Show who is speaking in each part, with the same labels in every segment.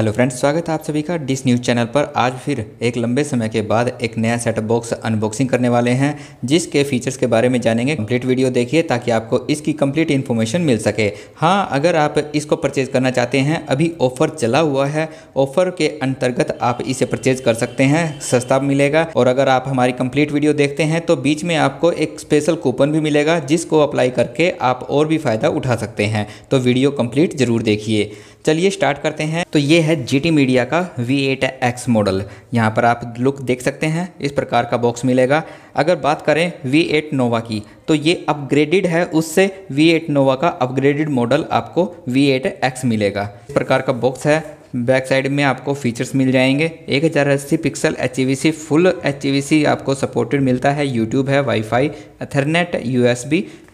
Speaker 1: hello friends स्वागत है आप सभी का डिस न्यूज़ चैनल पर आज फिर एक लंबे समय के बाद एक नया सेटअप बॉक्स अनबॉक्सिंग करने वाले हैं जिसके फीचर्स के बारे में जानेंगे कंप्लीट वीडियो देखिए ताकि आपको इसकी कंप्लीट इन्फॉर्मेशन मिल सके हाँ अगर आप इसको परचेज करना चाहते हैं अभी ऑफर चला हुआ है ऑफर के अंतर्गत आप इसे परचेज कर सकते हैं सस्ता मिलेगा और अगर आप हमारी कंप्लीट वीडियो देखते हैं तो बीच में आपको एक स्पेशल कूपन भी मिलेगा जिसको अप्लाई करके आप और भी फ़ायदा उठा सकते हैं तो वीडियो कम्प्लीट ज़रूर देखिए चलिए स्टार्ट करते हैं तो ये है जी मीडिया का वी एट एक्स मॉडल यहाँ पर आप लुक देख सकते हैं इस प्रकार का बॉक्स मिलेगा अगर बात करें वी एट नोवा की तो ये अपग्रेडेड है उससे वी एट नोवा का अपग्रेडेड मॉडल आपको वी एट एक्स मिलेगा इस प्रकार का बॉक्स है बैक साइड में आपको फीचर्स मिल जाएंगे एक हज़ार अस्सी पिक्सल एच फुल एच आपको सपोर्टेड मिलता है यूट्यूब है वाईफाई अथरनेट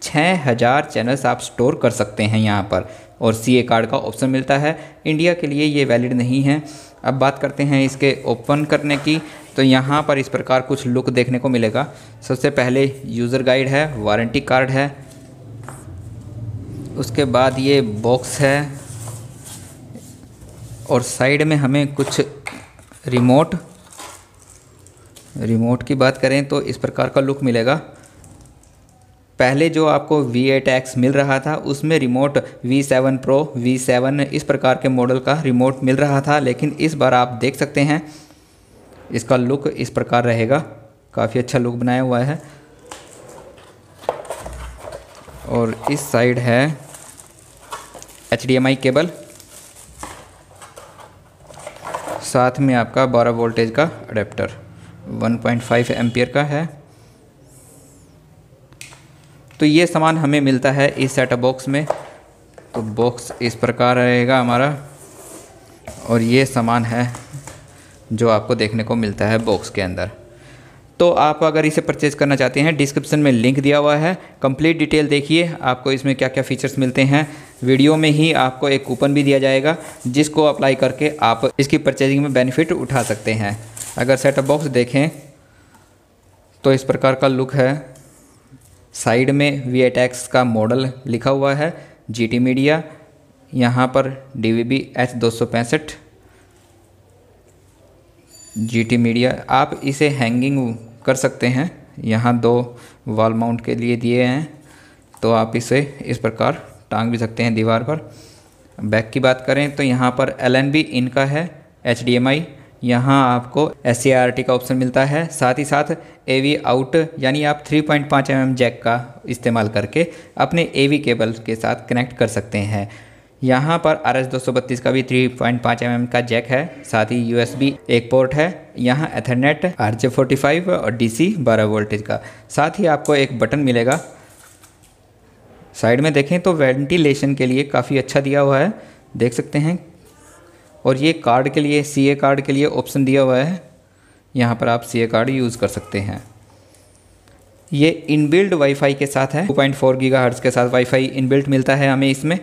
Speaker 1: छः हजार चैनल्स आप स्टोर कर सकते हैं यहाँ पर और सी कार्ड का ऑप्शन मिलता है इंडिया के लिए ये वैलिड नहीं है अब बात करते हैं इसके ओपन करने की तो यहाँ पर इस प्रकार कुछ लुक देखने को मिलेगा सबसे पहले यूज़र गाइड है वारंटी कार्ड है उसके बाद ये बॉक्स है और साइड में हमें कुछ रिमोट रिमोट की बात करें तो इस प्रकार का लुक मिलेगा पहले जो आपको वी एट एक्स मिल रहा था उसमें remote V seven pro V seven इस प्रकार के मॉडल का रिमोट मिल रहा था लेकिन इस बार आप देख सकते हैं इसका लुक इस प्रकार रहेगा काफ़ी अच्छा लुक बनाया हुआ है और इस साइड है एच केबल साथ में आपका 12 वोल्टेज का अडेप्टर 1.5 पॉइंट का है तो ये सामान हमें मिलता है इस सेटअप बॉक्स में तो बॉक्स इस प्रकार रहेगा हमारा और ये सामान है जो आपको देखने को मिलता है बॉक्स के अंदर तो आप अगर इसे परचेज़ करना चाहते हैं डिस्क्रिप्शन में लिंक दिया हुआ है कंप्लीट डिटेल देखिए आपको इसमें क्या क्या फ़ीचर्स मिलते हैं वीडियो में ही आपको एक कूपन भी दिया जाएगा जिसको अप्लाई करके आप इसकी परचेजिंग में बेनिफिट उठा सकते हैं अगर सेटअप बॉक्स देखें तो इस प्रकार का लुक है साइड में वी का मॉडल लिखा हुआ है जी मीडिया यहाँ पर डी वी बी एच दो सौ पैंसठ जी टी मीडिया आप इसे हैंगिंग कर सकते हैं यहाँ दो वॉल माउंट के लिए दिए हैं तो आप इसे इस प्रकार टांग भी सकते हैं दीवार पर बैक की बात करें तो यहाँ पर एल एन बी इनका है एच डी एम आई यहाँ आपको एस का ऑप्शन मिलता है साथ ही साथ ए वी आउट यानी आप 3.5 पॉइंट mm जैक का इस्तेमाल करके अपने ए वी केबल के साथ कनेक्ट कर सकते हैं यहाँ पर आर एस का भी 3.5 पॉइंट mm का जैक है साथ ही यू एक पोर्ट है यहाँ एथरनेट आर जे और डी सी बारह वोल्टेज का साथ ही आपको एक बटन मिलेगा साइड में देखें तो वेंटिलेशन के लिए काफ़ी अच्छा दिया हुआ है देख सकते हैं और ये कार्ड के लिए सी ए कार्ड के लिए ऑप्शन दिया हुआ है यहाँ पर आप सी ए कार्ड यूज़ कर सकते हैं ये इनबिल्ड वाईफाई के साथ है 2.4 गीगाहर्ट्ज़ के साथ वाईफाई इनबिल्ट मिलता है हमें इसमें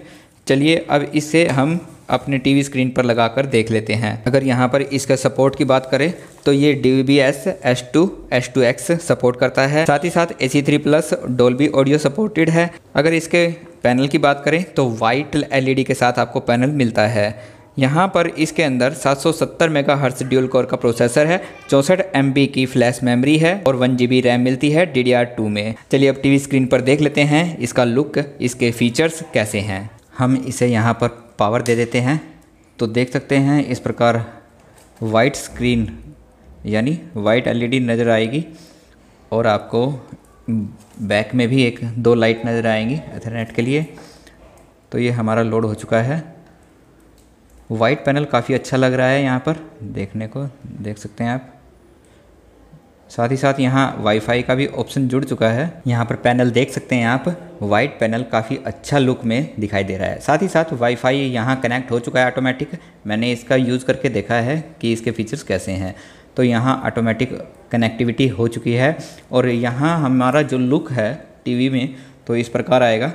Speaker 1: चलिए अब इसे हम अपने टीवी स्क्रीन पर लगा कर देख लेते हैं अगर यहाँ पर इसका सपोर्ट की बात करें तो ये D B S S two S two X support करता है साथ ही साथ A C three plus Dolby audio supported है अगर इसके पैनल की बात करें तो वाइट एलईडी e के साथ आपको पैनल मिलता है यहाँ पर इसके अंदर 770 मेगाहर्ट्ज ड्यूल कोर का प्रोसेसर है चौंसठ एम की फ्लैश मेमोरी है और वन जी रैम मिलती है डी में चलिए अब टीवी स्क्रीन पर देख लेते हैं इसका लुक इसके फीचर्स कैसे हैं हम इसे यहाँ पर पावर दे देते हैं तो देख सकते हैं इस प्रकार वाइट स्क्रीन यानी वाइट एल नज़र आएगी और आपको बैक में भी एक दो लाइट नज़र आएंगी एथरनेट के लिए तो ये हमारा लोड हो चुका है वाइट पैनल काफ़ी अच्छा लग रहा है यहाँ पर देखने को देख सकते हैं आप साथ ही साथ यहाँ वाईफाई का भी ऑप्शन जुड़ चुका है यहाँ पर पैनल देख सकते हैं आप वाइट पैनल काफ़ी अच्छा लुक में दिखाई दे रहा है साथ ही साथ वाईफाई यहाँ कनेक्ट हो चुका है ऑटोमेटिक मैंने इसका यूज़ करके देखा है कि इसके फीचर्स कैसे हैं तो यहाँ ऑटोमेटिक कनेक्टिविटी हो चुकी है और यहाँ हमारा जो लुक है टी में तो इस प्रकार आएगा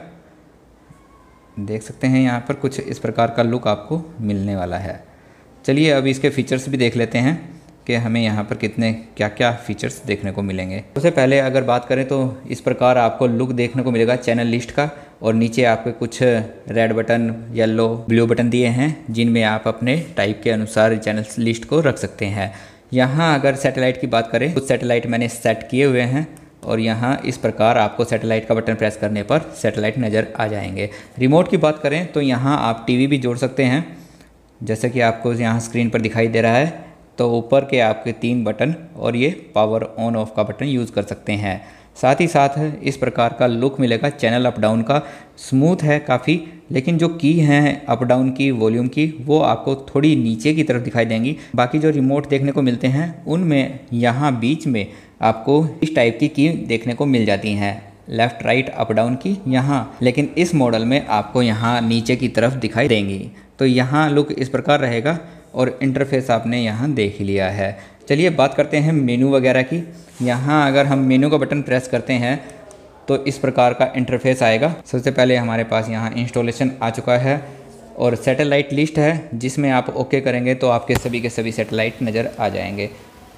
Speaker 1: देख सकते हैं यहाँ पर कुछ इस प्रकार का लुक आपको मिलने वाला है चलिए अब इसके फीचर्स भी देख लेते हैं कि हमें यहाँ पर कितने क्या क्या फीचर्स देखने को मिलेंगे सबसे पहले अगर बात करें तो इस प्रकार आपको लुक देखने को मिलेगा चैनल लिस्ट का और नीचे आपके कुछ red button yellow blue button दिए हैं जिनमें आप अपने टाइप के अनुसार चैनल लिस्ट को रख सकते हैं यहाँ अगर सैटेलाइट की बात करें कुछ तो सैटेलाइट मैंने सेट किए हुए हैं और यहाँ इस प्रकार आपको सैटेलाइट का बटन प्रेस करने पर सैटेलाइट नज़र आ जाएंगे रिमोट की बात करें तो यहाँ आप टीवी भी जोड़ सकते हैं जैसे कि आपको यहाँ स्क्रीन पर दिखाई दे रहा है तो ऊपर के आपके तीन बटन और ये पावर ऑन ऑफ का बटन यूज़ कर सकते हैं साथ ही साथ इस प्रकार का लुक मिलेगा चैनल अप डाउन का स्मूथ है काफ़ी लेकिन जो की हैं अप डाउन की वॉल्यूम की वो आपको थोड़ी नीचे की तरफ दिखाई देंगी बाकी जो रिमोट देखने को मिलते हैं उनमें यहाँ बीच में आपको इस टाइप की की देखने को मिल जाती हैं लेफ़्ट राइट अप डाउन की यहाँ लेकिन इस मॉडल में आपको यहाँ नीचे की तरफ दिखाई देंगी तो यहाँ लुक इस प्रकार रहेगा और इंटरफेस आपने यहाँ देख लिया है चलिए बात करते हैं मेनू वगैरह की यहाँ अगर हम मेनू का बटन प्रेस करते हैं तो इस प्रकार का इंटरफेस आएगा सबसे पहले हमारे पास यहाँ इंस्टॉलेशन आ चुका है और सैटेलाइट लिस्ट है जिसमें आप ओके करेंगे तो आपके सभी के सभी सैटेलाइट नज़र आ जाएंगे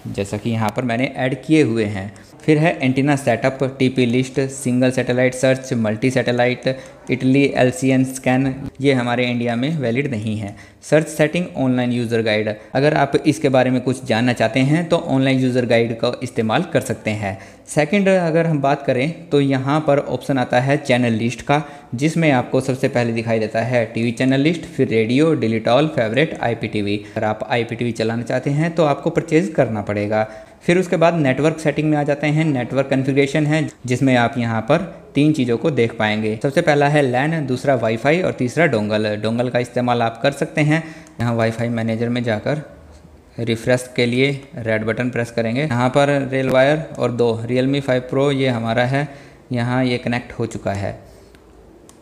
Speaker 1: जैसा कि यहाँ पर मैंने ऐड किए हुए हैं फिर है antenna setup TP list single satellite search multi satellite Italy L scan ये हमारे इंडिया में वैलिड नहीं है search setting online user guide अगर आप इसके बारे में कुछ जानना चाहते हैं तो ऑनलाइन यूज़र गाइड का इस्तेमाल कर सकते हैं सेकंड अगर हम बात करें तो यहाँ पर ऑप्शन आता है चैनल लिस्ट का जिसमें आपको सबसे पहले दिखाई देता है टीवी चैनल लिस्ट फिर radio delete all favourite IPTV अगर आप आईपीटीवी चलाना चाहते हैं तो आपको परचेज करना पड़ेगा फिर उसके बाद नेटवर्क सेटिंग में आ जाते हैं नेटवर्क कन्फिग्रेशन है जिसमें आप यहाँ पर तीन चीज़ों को देख पाएंगे सबसे पहला है लैन दूसरा वाईफाई और तीसरा डोंगल डोंगल का इस्तेमाल आप कर सकते हैं यहाँ वाईफाई मैनेजर में जाकर रिफ्रेश के लिए रेड बटन प्रेस करेंगे यहाँ पर रेल वायर और दो रियल मी फाइव प्रो ये हमारा है यहाँ ये कनेक्ट हो चुका है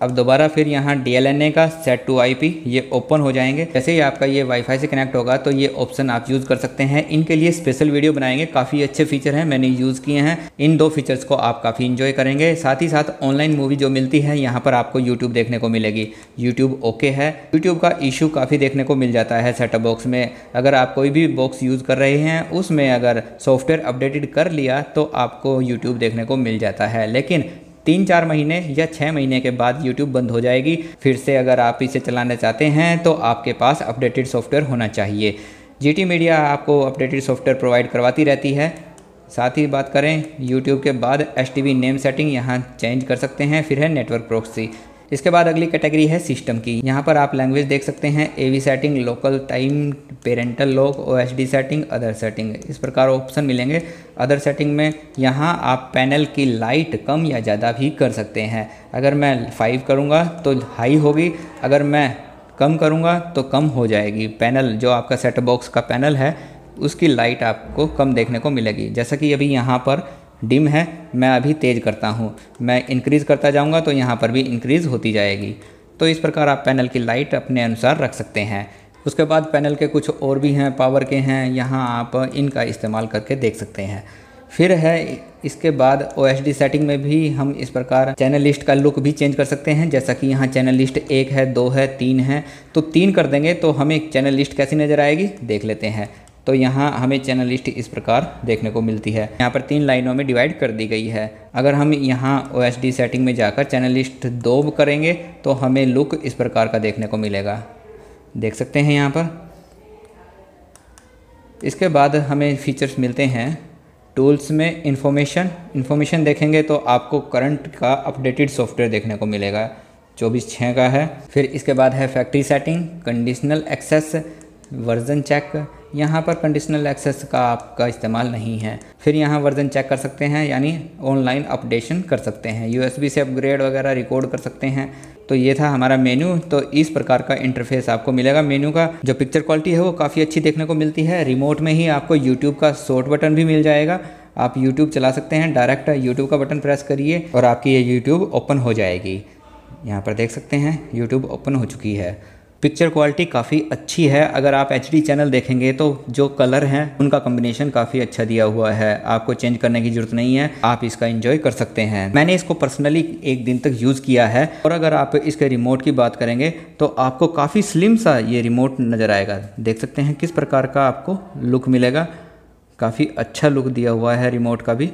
Speaker 1: अब दोबारा फिर यहाँ डी का सेट टू आई ये ओपन हो जाएंगे जैसे ही आपका ये वाईफाई से कनेक्ट होगा तो ये ऑप्शन आप यूज़ कर सकते हैं इनके लिए स्पेशल वीडियो बनाएंगे काफ़ी अच्छे फीचर हैं मैंने यूज़ किए हैं इन दो फीचर्स को आप काफ़ी इंजॉय करेंगे साथ ही साथ ऑनलाइन मूवी जो मिलती है यहाँ पर आपको यूट्यूब देखने को मिलेगी यूट्यूब ओके है यूट्यूब का इशू काफ़ी देखने को मिल जाता है सेटअप बॉक्स में अगर आप कोई भी बॉक्स यूज़ कर रहे हैं उसमें अगर सॉफ्टवेयर अपडेटेड कर लिया तो आपको यूट्यूब देखने को मिल जाता है लेकिन तीन चार महीने या छः महीने के बाद यूट्यूब बंद हो जाएगी फिर से अगर आप इसे चलाना चाहते हैं तो आपके पास अपडेटेड सॉफ्टवेयर होना चाहिए जी टी मीडिया आपको अपडेटेड सॉफ्टवेयर प्रोवाइड करवाती रहती है साथ ही बात करें YouTube के बाद वी नेम सेटिंग यहाँ चेंज कर सकते हैं फिर है नेटवर्क प्रोक्सी इसके बाद अगली कैटेगरी है सिस्टम की यहाँ पर आप लैंग्वेज देख सकते हैं A V setting local time parental lock O H D setting other setting इस प्रकार ऑप्शन मिलेंगे अदर सेटिंग में यहाँ आप पैनल की लाइट कम या ज़्यादा भी कर सकते हैं अगर मैं फाइव करूँगा तो हाई होगी अगर मैं कम करूँगा तो कम हो जाएगी पैनल जो आपका सेट बॉक्स का पैनल है उसकी लाइट आपको कम देखने को मिलेगी जैसा कि अभी यहाँ पर डिम है मैं अभी तेज़ करता हूँ मैं इंक्रीज़ करता जाऊँगा तो यहाँ पर भी इंक्रीज़ होती जाएगी तो इस प्रकार आप पैनल की लाइट अपने अनुसार रख सकते हैं उसके बाद पैनल के कुछ और भी हैं पावर के हैं यहाँ आप इनका इस्तेमाल करके देख सकते हैं फिर है इसके बाद ओ सेटिंग में भी हम इस प्रकार चैनल लिस्ट का लुक भी चेंज कर सकते हैं जैसा कि यहाँ चैनल लिस्ट एक है दो है तीन है तो तीन कर देंगे तो हमें चैनल लिस्ट कैसी नज़र आएगी देख लेते हैं तो यहाँ हमें चैनल लिस्ट इस प्रकार देखने को मिलती है यहाँ पर तीन लाइनों में डिवाइड कर दी गई है अगर हम यहाँ ओ सेटिंग में जाकर चैनल लिस्ट दो करेंगे तो हमें लुक इस प्रकार का देखने को मिलेगा देख सकते हैं यहाँ पर इसके बाद हमें फीचर्स मिलते हैं टूल्स में इंफॉर्मेशन इंफॉर्मेशन देखेंगे तो आपको करंट का अपडेटेड सॉफ्टवेयर देखने को मिलेगा चौबीस छः का है फिर इसके बाद है factory setting conditional access version check यहाँ पर कंडीशनल एक्सेस का आपका इस्तेमाल नहीं है फिर यहाँ वर्ज़न चेक कर सकते हैं यानी ऑनलाइन अपडेशन कर सकते हैं यू से अपग्रेड वगैरह रिकॉर्ड कर सकते हैं तो ये था हमारा मेन्यू तो इस प्रकार का इंटरफेस आपको मिलेगा मेन्यू का जो पिक्चर क्वालिटी है वो काफ़ी अच्छी देखने को मिलती है रिमोट में ही आपको यूट्यूब का शॉर्ट बटन भी मिल जाएगा आप यूट्यूब चला सकते हैं डायरेक्ट यूट्यूब का बटन प्रेस करिए और आपकी ये यूट्यूब ओपन हो जाएगी यहाँ पर देख सकते हैं यूट्यूब ओपन हो चुकी है पिक्चर क्वालिटी काफ़ी अच्छी है अगर आप एच चैनल देखेंगे तो जो कलर हैं उनका कॉम्बिनेशन काफ़ी अच्छा दिया हुआ है आपको चेंज करने की जरूरत नहीं है आप इसका इंजॉय कर सकते हैं मैंने इसको पर्सनली एक दिन तक यूज़ किया है और अगर आप इसके रिमोट की बात करेंगे तो आपको काफ़ी स्लिम सा ये रिमोट नज़र आएगा देख सकते हैं किस प्रकार का आपको लुक मिलेगा काफ़ी अच्छा लुक दिया हुआ है रिमोट का भी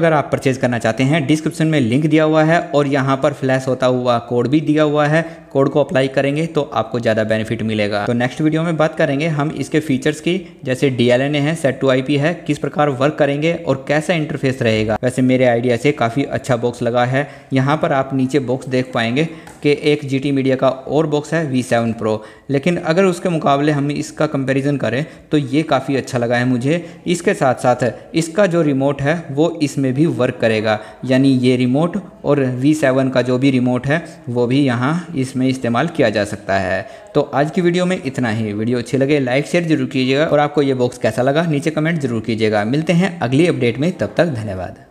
Speaker 1: अगर आप परचेज करना चाहते हैं डिस्क्रिप्शन में लिंक दिया हुआ है और यहाँ पर फ्लैश होता हुआ कोड भी दिया हुआ है कोड को अप्लाई करेंगे तो आपको ज़्यादा बेनिफिट मिलेगा तो नेक्स्ट वीडियो में बात करेंगे हम इसके फीचर्स की जैसे डी है सेट टू आई है किस प्रकार वर्क करेंगे और कैसा इंटरफेस रहेगा वैसे मेरे आइडिया से काफ़ी अच्छा बॉक्स लगा है यहाँ पर आप नीचे बॉक्स देख पाएंगे कि एक जी मीडिया का और बॉक्स है वी सेवन प्रो लेकिन अगर उसके मुकाबले हम इसका कंपेरिजन करें तो ये काफ़ी अच्छा लगा है मुझे इसके साथ साथ इसका जो रिमोट है वो इसमें भी वर्क करेगा यानी ये रिमोट और V7 का जो भी रिमोट है वो भी यहाँ इसमें इस्तेमाल किया जा सकता है तो आज की वीडियो में इतना ही वीडियो अच्छी लगे लाइक शेयर जरूर कीजिएगा और आपको ये बॉक्स कैसा लगा नीचे कमेंट जरूर कीजिएगा मिलते हैं अगली अपडेट में तब तक धन्यवाद